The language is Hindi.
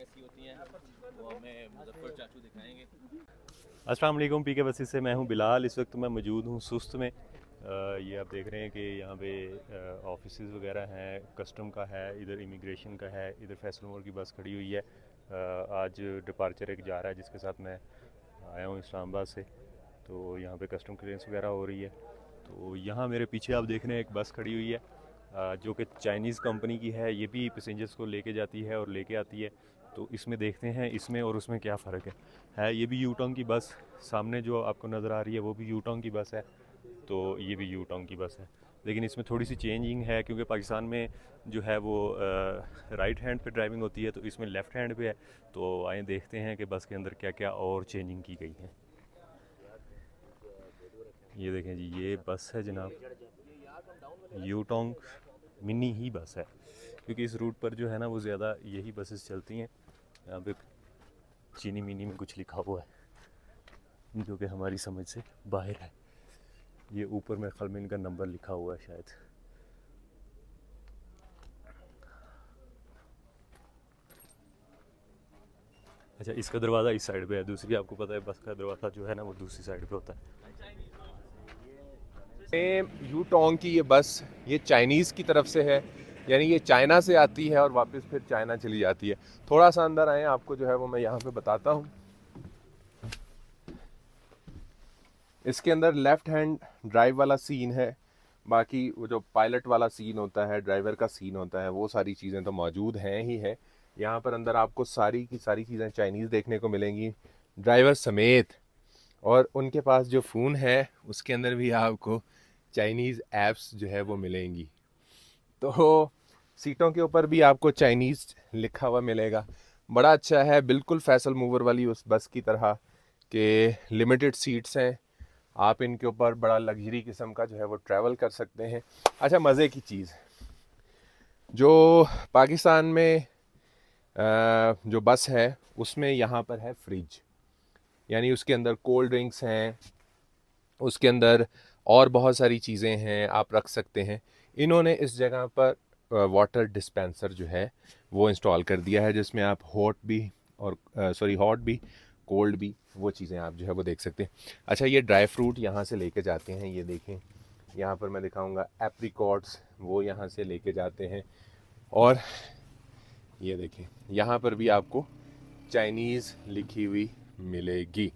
होती हैं असलम पी के बसी से मैं हूं बिलाल इस वक्त मैं मौजूद हूँ सुस्त में आ, ये आप देख रहे हैं कि यहाँ पे ऑफिस वगैरह हैं कस्टम का है इधर इमिग्रेशन का है इधर फैसलों की बस खड़ी हुई है आ, आज डिपार्चर एक जा रहा है जिसके साथ मैं आया हूँ इस्लामाबाद से तो यहाँ पे कस्टम क्लियरेंस वगैरह हो रही है तो यहाँ मेरे पीछे आप देख रहे हैं एक बस खड़ी हुई है जो कि चाइनीज़ कंपनी की है ये भी पैसेंजर्स को लेके जाती है और लेके आती है तो इसमें देखते हैं इसमें और उसमें क्या फ़र्क है है ये भी यूटोंग की बस सामने जो आपको नज़र आ रही है वो भी यूटोंग की बस है तो ये भी यूटोंग की बस है लेकिन इसमें थोड़ी सी चेंजिंग है क्योंकि पाकिस्तान में जो है वो राइट हैंड पे ड्राइविंग होती है तो इसमें लेफ़्ट हैंड पे है तो आए देखते हैं कि बस के अंदर क्या क्या और चेंजिंग की गई है ये देखें जी ये बस है जनाब यूटोंग मिनी ही बस है क्योंकि इस रूट पर जो है ना वो ज़्यादा यही बसेस चलती हैं यहाँ पे चीनी मीनी में कुछ लिखा हुआ है जो कि हमारी समझ से बाहर है ये ऊपर में ख्याल में इनका नंबर लिखा हुआ है शायद अच्छा इसका दरवाज़ा इस साइड पे है दूसरी आपको पता है बस का दरवाज़ा जो है ना वो दूसरी साइड पे होता है यू टोंग की ये बस ये चाइनीज़ की तरफ से है यानी ये चाइना से आती है और वापस फिर चाइना चली जाती है थोड़ा सा अंदर आए आपको जो है वो मैं यहाँ पे बताता हूँ इसके अंदर लेफ्ट हैंड ड्राइव वाला सीन है बाकी वो जो पायलट वाला सीन होता है ड्राइवर का सीन होता है वो सारी चीज़ें तो मौजूद हैं ही है यहाँ पर अंदर आपको सारी की सारी चीज़ें चाइनीज़ देखने को मिलेंगी ड्राइवर समेत और उनके पास जो फ़ोन है उसके अंदर भी आपको चाइनीज़ ऐप्स जो है वो मिलेंगी तो सीटों के ऊपर भी आपको चाइनीज़ लिखा हुआ मिलेगा बड़ा अच्छा है बिल्कुल फैसल मूवर वाली उस बस की तरह के लिमिटेड सीट्स हैं आप इनके ऊपर बड़ा लग्जरी किस्म का जो है वो ट्रैवल कर सकते हैं अच्छा मज़े की चीज़ जो पाकिस्तान में जो बस है उसमें यहाँ पर है फ्रिज यानी उसके अंदर कोल्ड ड्रिंक्स हैं उसके अंदर और बहुत सारी चीज़ें हैं आप रख सकते हैं इन्होंने इस जगह पर वाटर डिस्पेंसर जो है वो इंस्टॉल कर दिया है जिसमें आप हॉट भी और सॉरी हॉट भी कोल्ड भी वो चीज़ें आप जो है वो देख सकते हैं अच्छा ये ड्राई फ्रूट यहाँ से लेके जाते हैं ये देखें यहाँ पर मैं दिखाऊंगा एप्रिकॉट्स वो यहाँ से लेके जाते हैं और ये देखें यहाँ पर भी आपको चाइनीज़ लिखी हुई मिलेगी